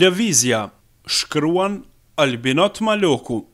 Lvizja shkruan Albinot Maloku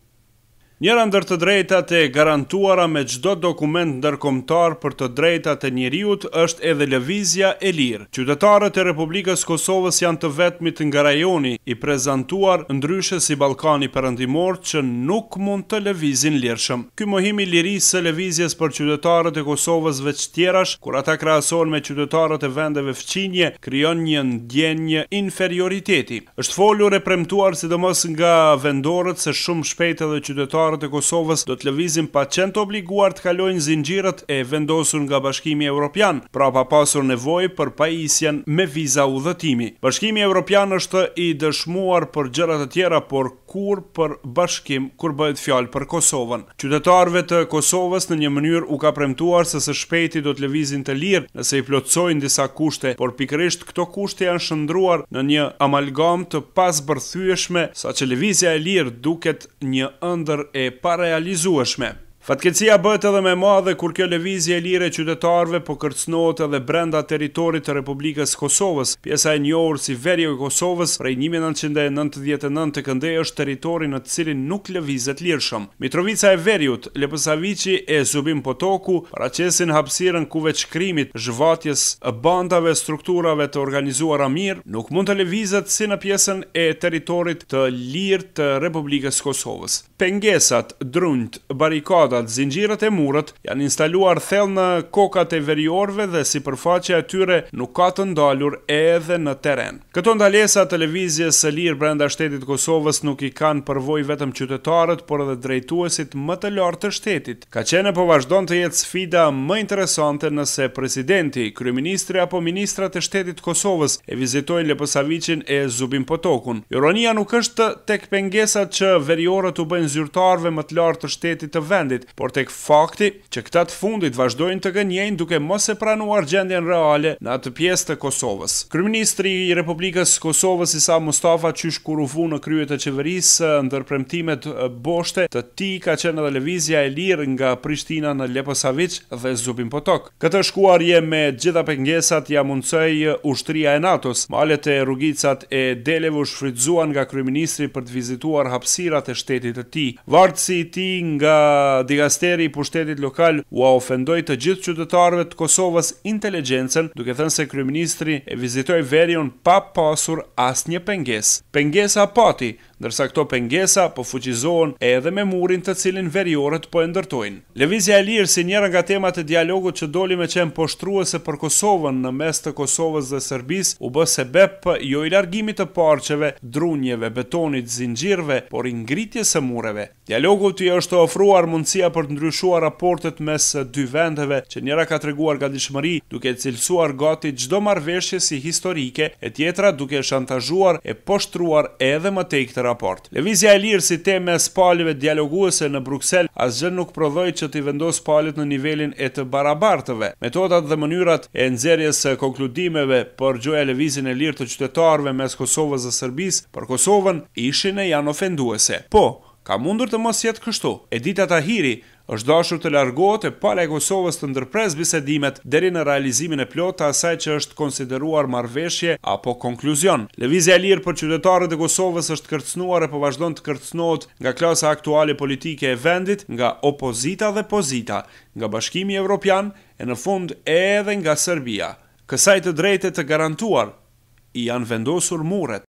Njëra ndër të drejtat e garantuara me çdo dokument ndërkombëtar për të drejtat e njerëzit është edhe lëvizja e lirë. Qytetarët e Republikës së Kosovës janë të vetmit nga rajoni i prezantuar ndryshe si Ballkani Perëndimor që nuk mund të lëvizin lirshëm. Ky mohim i lirisë së lëvizjes për qytetarët e Kosovës veç tjerash, kur ata krahasohen me qytetarët e vendeve fqinje, krijon një ndjenjë inferioriteti. Është folur e premtuar sidomos nga vendorët se shumë shpejt edhe qytetarët qytetarët e Kosovës do të lëvizin pa qenë të obliguar të kalojnë zingjirët e vendosur nga Bashkimi Evropian, pra pa pasur nevojë për pajisjen me viza udhëtimi. Bashkimi Evropian është i dëshmuar për gjërat e tjera, por kur për bashkim kur bëhet fjalë për Kosovën. Qytetarëve të Kosovës në një mënyrë u ka premtuar se së shpejti do të lëvizin të lirë nëse i plotësojnë disa kushte, por pikërisht këto kushte janë shndruar në një amalgam të pazbërthyeshme, saqë lëvizja e lirë duket një ëndër e parealizueshme. Fatkecia bëhet edhe me madhe kur kjo levizje e lire qytetarve po kërcnohet edhe brenda teritorit të Republikës Kosovës. Pjesa e njohur si veri i Kosovës prej 1999 të kënde është teritori në të cilin nuk levizet lirshëm. Mitrovica e Veriut, Leposavici e Zubim Potoku praqesin hapsiren ku veç krimit, zhvatjes, bandave, strukturave të organizuara mirë, nuk mund të levizet si në pjesën e teritorit të lirë të Republikës Kosovës. Pengesat, drunjt, barikada, murat. zingjirët e murët janë instaluar thell në kokat e veriorve dhe si përfaqe atyre nuk ka të ndalur edhe në teren. Këto ndalesa televizje së lirë brenda shtetit Kosovës nuk i kanë përvoj vetëm qytetarët, por edhe drejtuesit më të lartë të shtetit. Ka qenë po vazhdon të jetë sfida më interesante nëse presidenti, kryeministri apo ministrat e shtetit Kosovës e vizitojnë Leposavicin e Zubin Potokun. Ironia nuk është tek pengesat që veriorët u bëjnë zyrtarve më të lartë të shtetit të vendit, por tek fakti që këta të fundit vazhdojnë të gënjejnë duke mos e pranuar gjendjen reale në atë pjesë të Kosovës. Kryeministri i Republikës së Kosovës Isa Mustafa Qysh kur u vu në krye të qeverisë ndër premtimet boshte të tij ka qenë edhe lëvizja e lirë nga Prishtina në Leposavic dhe Zubin Potok. Këtë shkuar je me gjitha pengesat ja mundsoi ushtria e NATO-s. Malet e rrugicat e Delevu shfrytzuan nga kryeministri për të vizituar hapësirat e shtetit të tij. Vartësi i tij nga dikasteri i pushtetit lokal u ofendoi të gjithë qytetarëve të Kosovës inteligjencën, duke thënë se kryeministri e vizitoi Verion pa pasur asnjë pengesë. Pengesa pati, ndërsa këto pengesa po fuqizohen edhe me murin të cilin veriorët po e ndërtojnë. Lëvizja e lirë si njëra nga temat e dialogut që doli me qenë poshtruese për Kosovën në mes të Kosovës dhe Serbisë u bë sebeb për jo i largimit të parqeve, drunjeve, betonit, zingjirve, por i ngritjes së mureve. Dialogu t'i është ofruar mundës mundësia për të ndryshuar raportet mes dy vendeve, që njëra ka treguar gatishmëri duke cilësuar gati çdo marrëveshje si historike, e tjetra duke shantazhuar e poshtruar edhe më tej këtë raport. Lëvizja e lirë si temë mes palëve dialoguese në Bruksel asgjë nuk prodhoi që të vendos palët në nivelin e të barabartëve. Metodat dhe mënyrat e nxjerrjes së konkludimeve për gjoja lëvizjen e lirë të qytetarëve mes Kosovës dhe Serbisë për Kosovën ishin e janë ofenduese. Po, ka mundur të mos jetë kështu. Edita Tahiri është dashur të largohet e pala e Kosovës të ndërpres bisedimet deri në realizimin e plot të asaj që është konsideruar marveshje apo konkluzion. Levizja lirë për qytetarët e Kosovës është kërcnuar e po vazhdon të kërcnohet nga klasa aktuale politike e vendit, nga opozita dhe pozita, nga bashkimi evropian e në fund edhe nga Serbia. Kësaj të drejtet të garantuar, i janë vendosur muret.